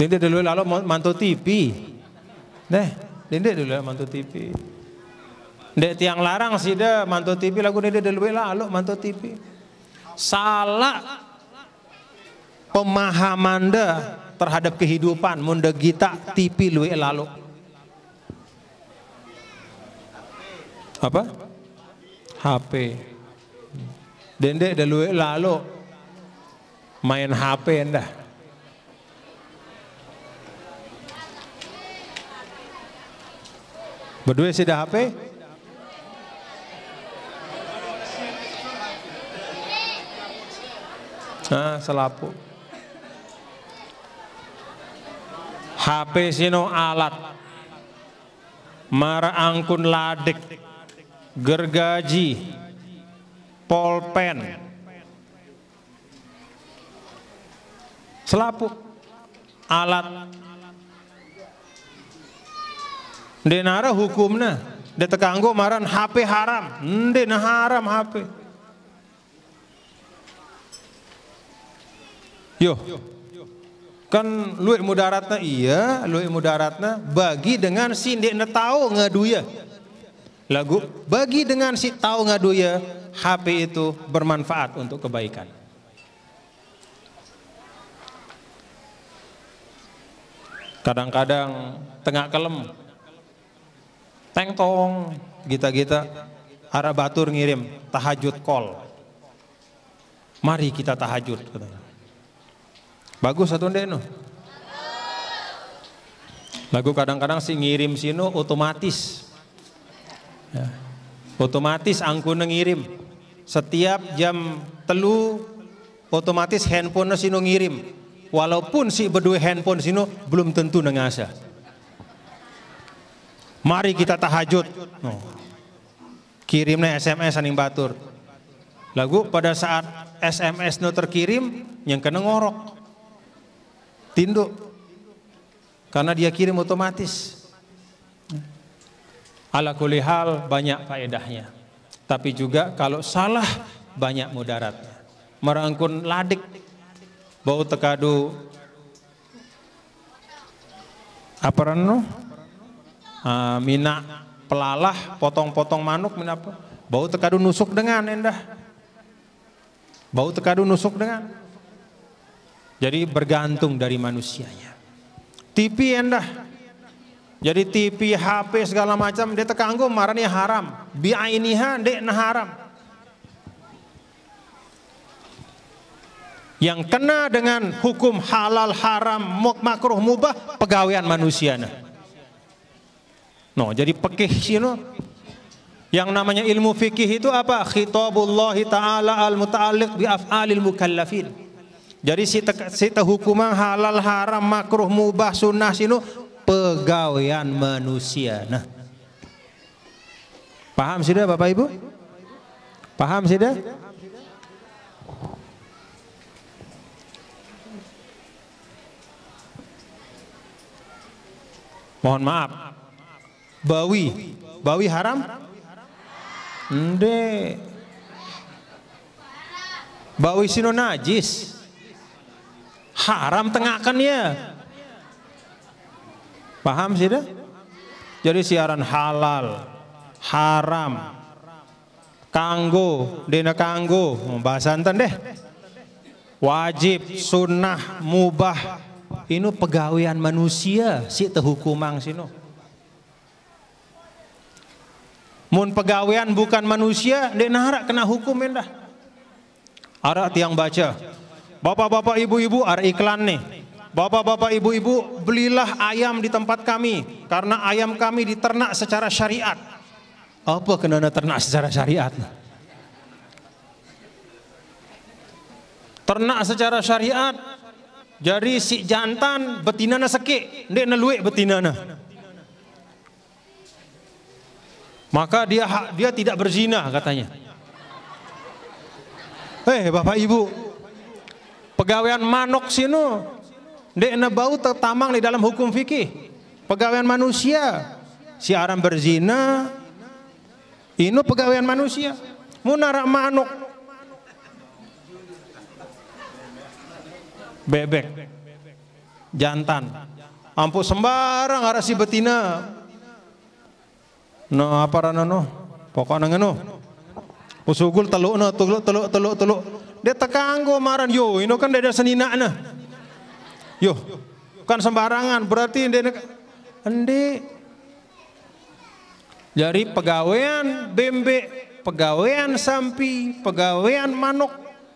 Lindik dulu lalu mantu TV. Deh, lindik dulu mantu TV. Dek tiang larang sih deh mantu TV lagu lindik dulu lalu mantu TV. Salah pemahaman deh terhadap kehidupan munda kita TV luwe eh lalu. Apa? HP. Dendek dulu lalu main HP endah. Berdua sudah HP? Nah, selapu. HP sino alat. Mara angkun ladik. Gergaji. Polpen. Selapu. Alat Denara hukumnya. Dia tekanggo maran HP haram. Ndek nah haram HP. Yo. Kan luit mudaratna iya, luit mudaratna bagi dengan si ndek nah tahu ngadu ya, Lagu bagi dengan si tahu ngadu ya, HP itu bermanfaat untuk kebaikan. Kadang-kadang tengah kelem Teng tong, kita-kita arah batur ngirim tahajud call. Mari kita tahajud. Bagus atau deno. Lagu kadang-kadang si ngirim sino otomatis. Ya. Otomatis angku ngirim. Setiap jam telu otomatis handphone sino ngirim. Walaupun si berdua handphone sino belum tentu nengasa. Mari kita tahajud. Oh. Kirimnya SMS aning batur. Lagu pada saat SMS nu terkirim yang kena ngorok. Tinduk. Karena dia kirim otomatis. Ala kulihal banyak faedahnya. Tapi juga kalau salah banyak mudaratnya. Merangkun ladik bau tekadu apa renuh? uh, mina pelalah potong-potong manuk mina bau tekadu nusuk dengan endah bau tekadu nusuk dengan jadi bergantung dari manusianya TV endah jadi TV, HP segala macam dia terganggu marahnya haram. Biainiha dek nah haram. Yang kena dengan hukum halal haram makruh mubah pegawaian manusia No, jadi pekih itu yang namanya ilmu fikih itu apa? Khitabullah taala al-muta'alliq bi af'alil mukallafin. Jadi sita, sita hukuman halal haram makruh mubah sunnah sinu pegawaian manusia. Nah. Paham sudah Bapak Ibu? Paham sudah? Mohon maaf, Bawi. Bawi haram? Nde. Bawi sino najis. Haram tengahkan ya. Paham sih deh. Jadi siaran halal, haram, kanggo, dina kanggo, hmm, bahasan ten deh. Wajib, sunnah, mubah, ini pegawaian manusia si tehukumang sino. Mun pegawaian bukan manusia, dia narak kena hukum endah. Arak tiang baca. Bapak-bapak ibu-ibu ada iklan nih. Bapak-bapak ibu-ibu belilah ayam di tempat kami karena ayam kami diternak secara syariat. Apa kena ternak secara syariat? Ternak secara syariat. Jadi si jantan betinana sekik, ndek betina betinana. Maka dia hak dia tidak berzina katanya. Eh hey, Bapak Ibu, pegawaian manok sino dekna bau tertamang di dalam hukum fikih. Pegawaian manusia siaran berzina ini pegawaian manusia. Munarak manok bebek jantan. Ampuh sembarang arah si betina No apa rano no. Pokoknya no anu? Usugul teluk no teluk teluk teluk teluk. Dia tekanggo maran yo. Ino kan dia senina na. Nah. Yo. Bukan sembarangan. Berarti dia Andi dari pegawaian bembe, pegawaian sampi, pegawaian manuk,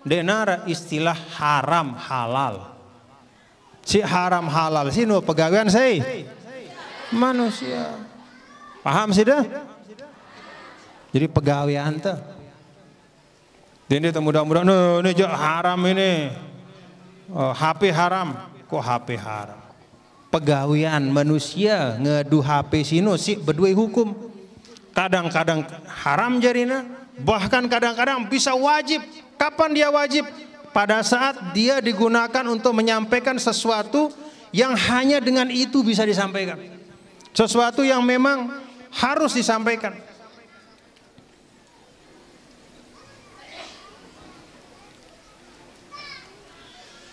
denara istilah haram halal. Si haram halal sih no pegawaian saya manusia. Paham sih dah? Jadi pegawai anta ini itu mudah-mudahan oh, ini haram ini. HP eh, haram. Kok HP haram? Pegawaian manusia ngedu HP sino sih berdua hukum. Kadang-kadang haram jarina, bahkan kadang-kadang bisa wajib. Kapan dia wajib? Pada saat dia digunakan untuk menyampaikan sesuatu yang hanya dengan itu bisa disampaikan. Sesuatu yang memang harus disampaikan.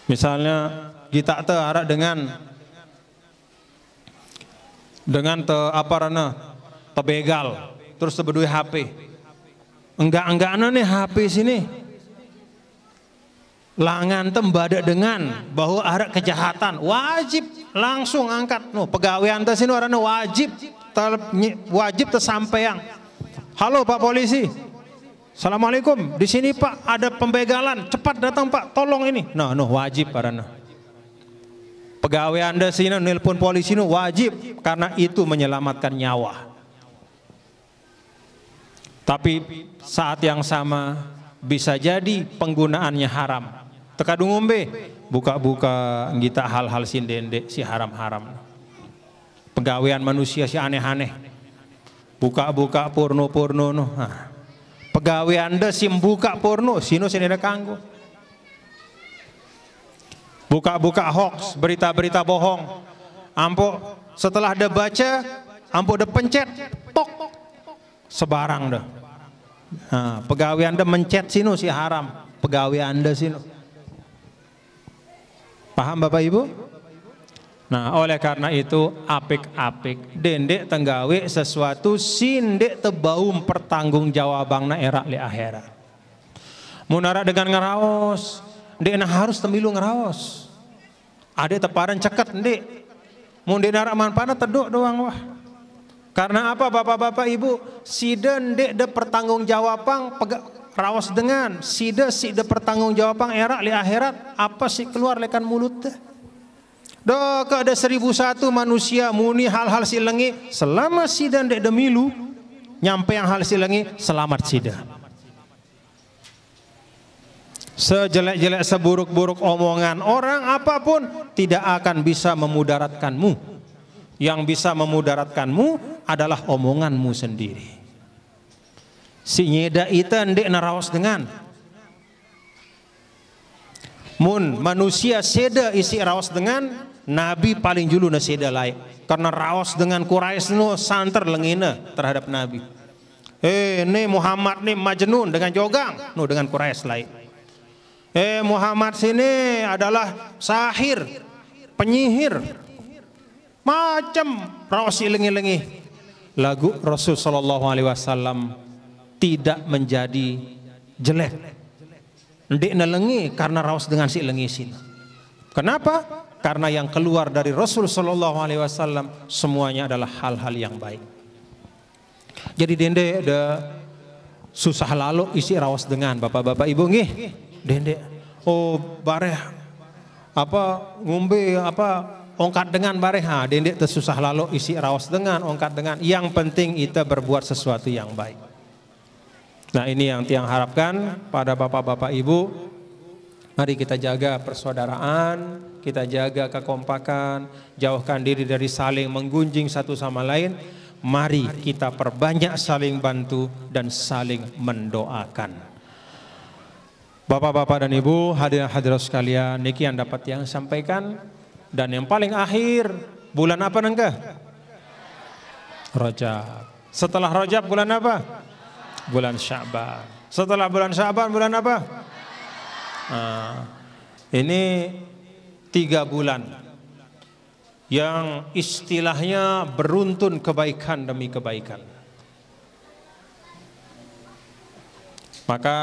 Misalnya kita terarah dengan dengan te apa rana tebegal terus tebedui HP. Enggak enggak nih HP sini. Langan tembada dengan bahwa arah kejahatan wajib langsung angkat. pegawai anta sini warna wajib wajib tersampaian. Halo Pak Polisi, Assalamualaikum, di sini Pak ada pembegalan, cepat datang Pak, tolong ini. No, nah, no, nah, wajib karena pegawai Anda sini nah, nelpon polisi ini wajib karena itu menyelamatkan nyawa. Tapi saat yang sama bisa jadi penggunaannya haram. Tekadung umbe, buka-buka kita hal-hal sindende si haram-haram. Pegawaian manusia si aneh-aneh. Buka-buka porno-porno no. Nah. Pegawai anda si buka porno, sino sini ada kanggo. Buka-buka hoax, berita-berita bohong. Ampo setelah ada baca, ampo ada pencet, tok, sebarang dah. Nah, pegawai anda mencet sino si haram, pegawai anda sino. Paham Bapak Ibu? Nah, oleh karena itu apik-apik dendek tenggawe sesuatu sindek tebaum pertanggung jawabang na era li akhirat. Munara dengan ngeraos, dek nah harus temilu ngeraos. Ada teparan ceket dek. Mundek nah nara manpana teduk doang wah. Karena apa bapak-bapak ibu Sida dek de pertanggung jawabang rawas dengan sida sida pertanggung jawabang era li akhirat apa sih keluar lekan mulut deh. Dok ada seribu satu manusia muni hal-hal silengi selama sidan dek demilu nyampe yang hal silengi selamat sida. Sejelek-jelek seburuk-buruk omongan orang apapun tidak akan bisa memudaratkanmu. Yang bisa memudaratkanmu adalah omonganmu sendiri. Si nyeda ita ndek narawas dengan Mun manusia seda isi rawas dengan Nabi paling julu nasi dalai karena raos dengan Quraisy nu santer lengina terhadap Nabi. Eh, ini Muhammad nih majnun dengan jogang, nu dengan Quraisy lain. Eh, Muhammad sini adalah sahir, penyihir. Macam raos lengi-lengi. Lagu Rasul sallallahu alaihi wasallam tidak menjadi jelek. Ndik nelengi karena raos dengan si lengi sini. Kenapa? karena yang keluar dari Rasul Shallallahu Alaihi Wasallam semuanya adalah hal-hal yang baik. Jadi dende ada susah lalu isi rawas dengan bapak-bapak ibu nih, dende oh bareh apa ngombe apa ongkat dengan bareh ha. dende tersusah lalu isi rawas dengan ongkat dengan yang penting kita berbuat sesuatu yang baik nah ini yang tiang harapkan pada bapak-bapak ibu Mari kita jaga persaudaraan, kita jaga kekompakan, jauhkan diri dari saling menggunjing satu sama lain. Mari kita perbanyak saling bantu dan saling mendoakan. Bapak-bapak dan Ibu, hadirat-hadirat sekalian, Nikian dapat yang sampaikan. Dan yang paling akhir, bulan apa nengke? Rajab. Setelah Rajab bulan apa? Bulan Syaban. Setelah bulan Syaban bulan apa? Eh, ini tiga bulan yang istilahnya beruntun kebaikan demi kebaikan. Maka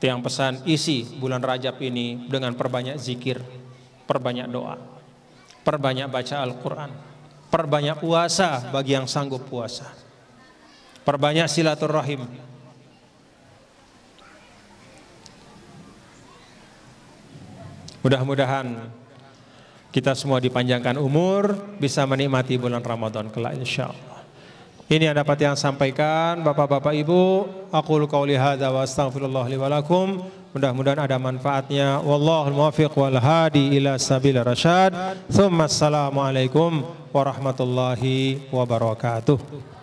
tiang pesan isi bulan Rajab ini dengan perbanyak zikir, perbanyak doa, perbanyak baca Al-Quran, perbanyak puasa bagi yang sanggup puasa, perbanyak silaturahim, Mudah-mudahan kita semua dipanjangkan umur, bisa menikmati bulan Ramadan kelak insya Allah. Ini yang dapat yang sampaikan Bapak-bapak Ibu, aku qauli hadza wa astaghfirullah li Mudah-mudahan ada manfaatnya. Wallahul muwaffiq wal hadi ila sabil rasyad. Tsumma assalamualaikum warahmatullahi wabarakatuh.